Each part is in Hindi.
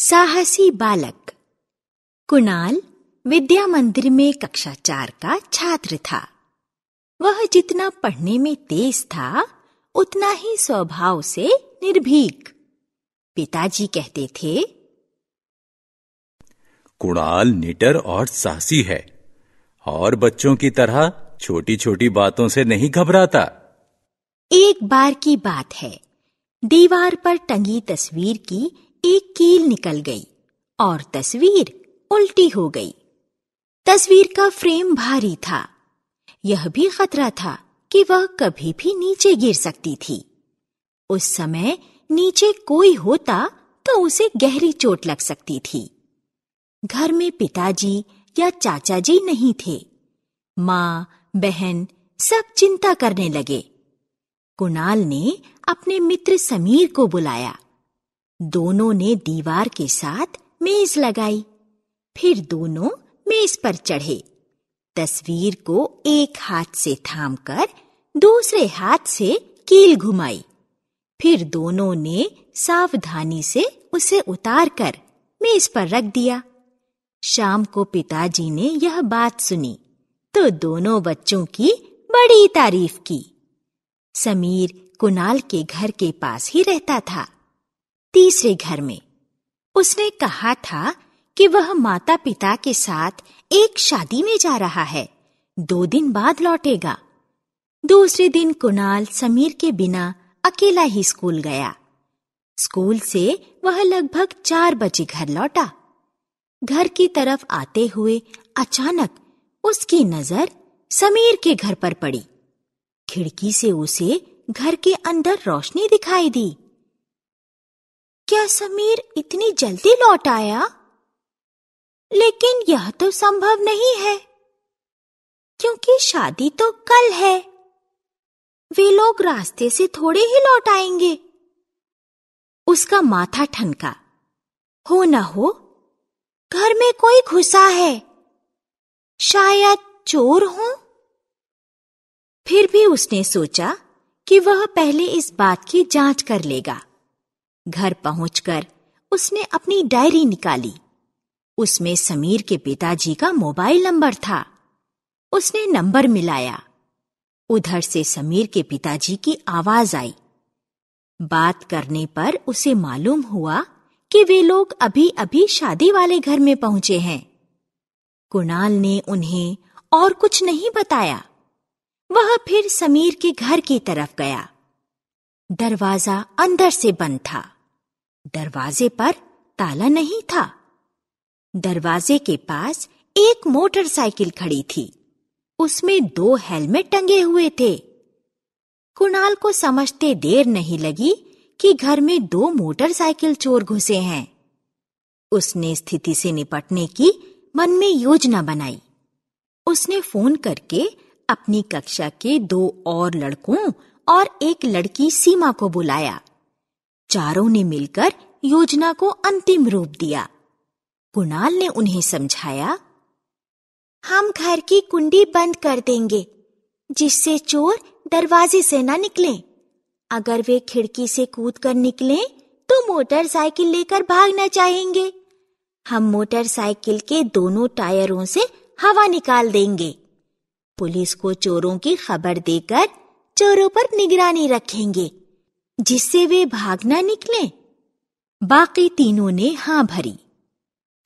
साहसी बालक कुणाल विद्या मंदिर में कक्षा चार का छात्र था वह जितना पढ़ने में तेज था उतना ही स्वभाव से निर्भीक पिताजी कहते थे कुणाल निटर और साहसी है और बच्चों की तरह छोटी छोटी बातों से नहीं घबराता एक बार की बात है दीवार पर टंगी तस्वीर की एक कील निकल गई और तस्वीर उल्टी हो गई तस्वीर का फ्रेम भारी था यह भी खतरा था कि वह कभी भी नीचे गिर सकती थी उस समय नीचे कोई होता तो उसे गहरी चोट लग सकती थी घर में पिताजी या चाचा जी नहीं थे माँ बहन सब चिंता करने लगे कुणाल ने अपने मित्र समीर को बुलाया दोनों ने दीवार के साथ मेज लगाई फिर दोनों मेज पर चढ़े तस्वीर को एक हाथ से थामकर दूसरे हाथ से कील घुमाई फिर दोनों ने सावधानी से उसे उतारकर मेज पर रख दिया शाम को पिताजी ने यह बात सुनी तो दोनों बच्चों की बड़ी तारीफ की समीर कुनाल के घर के पास ही रहता था तीसरे घर में उसने कहा था कि वह माता पिता के साथ एक शादी में जा रहा है दो दिन बाद लौटेगा दूसरे दिन कुणाल समीर के बिना अकेला ही स्कूल गया स्कूल से वह लगभग चार बजे घर लौटा घर की तरफ आते हुए अचानक उसकी नजर समीर के घर पर पड़ी खिड़की से उसे घर के अंदर रोशनी दिखाई दी क्या समीर इतनी जल्दी लौट आया लेकिन यह तो संभव नहीं है क्योंकि शादी तो कल है वे लोग रास्ते से थोड़े ही लौट आएंगे उसका माथा ठनका हो न हो घर में कोई घुसा है शायद चोर हूं फिर भी उसने सोचा कि वह पहले इस बात की जांच कर लेगा घर पहुंचकर उसने अपनी डायरी निकाली उसमें समीर के पिताजी का मोबाइल नंबर था उसने नंबर मिलाया उधर से समीर के पिताजी की आवाज आई बात करने पर उसे मालूम हुआ कि वे लोग अभी अभी शादी वाले घर में पहुंचे हैं कुणाल ने उन्हें और कुछ नहीं बताया वह फिर समीर के घर की तरफ गया दरवाजा अंदर से बंद था दरवाजे पर ताला नहीं था दरवाजे के पास एक मोटरसाइकिल खड़ी थी उसमें दो हेलमेट टंगे हुए थे कुणाल को समझते देर नहीं लगी कि घर में दो मोटरसाइकिल चोर घुसे हैं उसने स्थिति से निपटने की मन में योजना बनाई उसने फोन करके अपनी कक्षा के दो और लड़कों और एक लड़की सीमा को बुलाया चारों ने मिलकर योजना को अंतिम रूप दिया कुणाल ने उन्हें समझाया हम घर की कुंडी बंद कर देंगे जिससे चोर दरवाजे से ना निकले अगर वे खिड़की से कूद कर निकले तो मोटरसाइकिल लेकर भागना चाहेंगे हम मोटरसाइकिल के दोनों टायरों से हवा निकाल देंगे पुलिस को चोरों की खबर देकर चोरों पर निगरानी रखेंगे जिससे वे भागना निकले बाकी तीनों ने हां भरी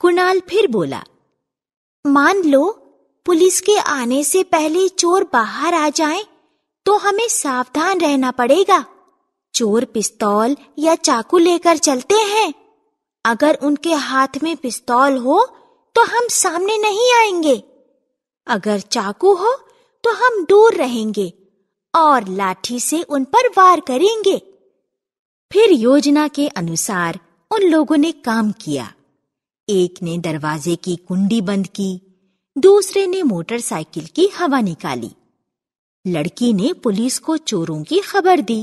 कुणाल फिर बोला मान लो पुलिस के आने से पहले चोर बाहर आ जाए तो हमें सावधान रहना पड़ेगा चोर पिस्तौल या चाकू लेकर चलते हैं अगर उनके हाथ में पिस्तौल हो तो हम सामने नहीं आएंगे अगर चाकू हो तो हम दूर रहेंगे और लाठी से उन पर वार करेंगे फिर योजना के अनुसार उन लोगों ने काम किया एक ने दरवाजे की कुंडी बंद की दूसरे ने मोटरसाइकिल की हवा निकाली लड़की ने पुलिस को चोरों की खबर दी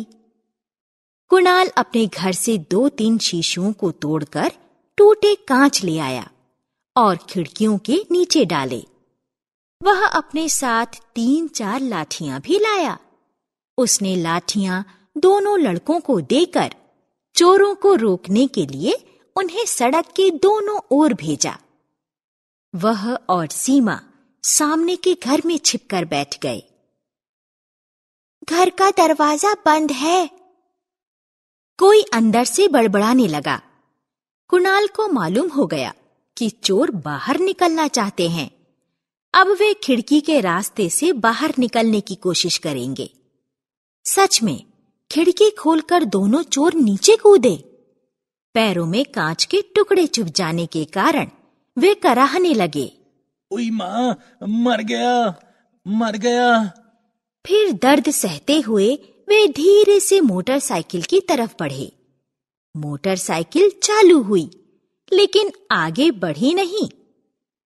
कुणाल अपने घर से दो तीन शीशुओं को तोड़कर टूटे कांच ले आया और खिड़कियों के नीचे डाले वह अपने साथ तीन चार लाठियां भी लाया उसने लाठियां दोनों लड़कों को देकर चोरों को रोकने के लिए उन्हें सड़क के दोनों ओर भेजा वह और सीमा सामने के घर में छिपकर बैठ गए घर का दरवाजा बंद है कोई अंदर से बड़बड़ाने लगा कुणाल को मालूम हो गया कि चोर बाहर निकलना चाहते हैं अब वे खिड़की के रास्ते से बाहर निकलने की कोशिश करेंगे सच में खिड़की खोलकर दोनों चोर नीचे कूदे पैरों में कांच के टुकड़े चुप जाने के कारण वे कराहने लगे उई माँ मर गया मर गया फिर दर्द सहते हुए वे धीरे से मोटरसाइकिल की तरफ बढ़े मोटरसाइकिल चालू हुई लेकिन आगे बढ़ी नहीं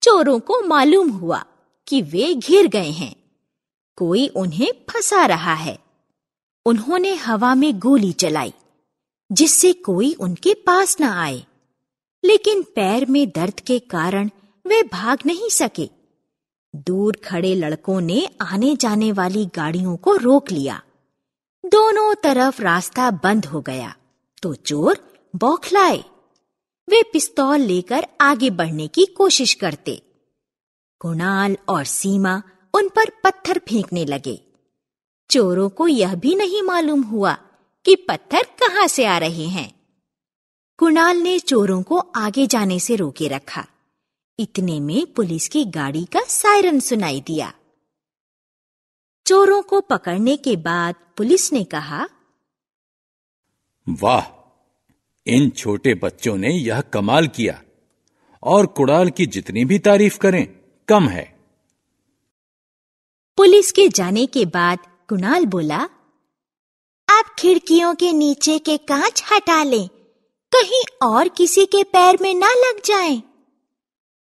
चोरों को मालूम हुआ कि वे घिर गए हैं कोई उन्हें फंसा रहा है उन्होंने हवा में गोली चलाई जिससे कोई उनके पास न आए लेकिन पैर में दर्द के कारण वे भाग नहीं सके दूर खड़े लड़कों ने आने जाने वाली गाड़ियों को रोक लिया दोनों तरफ रास्ता बंद हो गया तो चोर बौखलाए वे पिस्तौल लेकर आगे बढ़ने की कोशिश करते कुणाल और सीमा उन पर पत्थर फेंकने लगे चोरों को यह भी नहीं मालूम हुआ कि पत्थर कहां से आ रहे हैं कुणाल ने चोरों को आगे जाने से रोके रखा इतने में पुलिस की गाड़ी का सायरन सुनाई दिया चोरों को पकड़ने के बाद पुलिस ने कहा वाह इन छोटे बच्चों ने यह कमाल किया और कुणाल की जितनी भी तारीफ करें कम है पुलिस के जाने के बाद कुणाल बोला आप खिड़कियों के नीचे के कांच हटा लें कहीं और किसी के पैर में ना लग जाएं।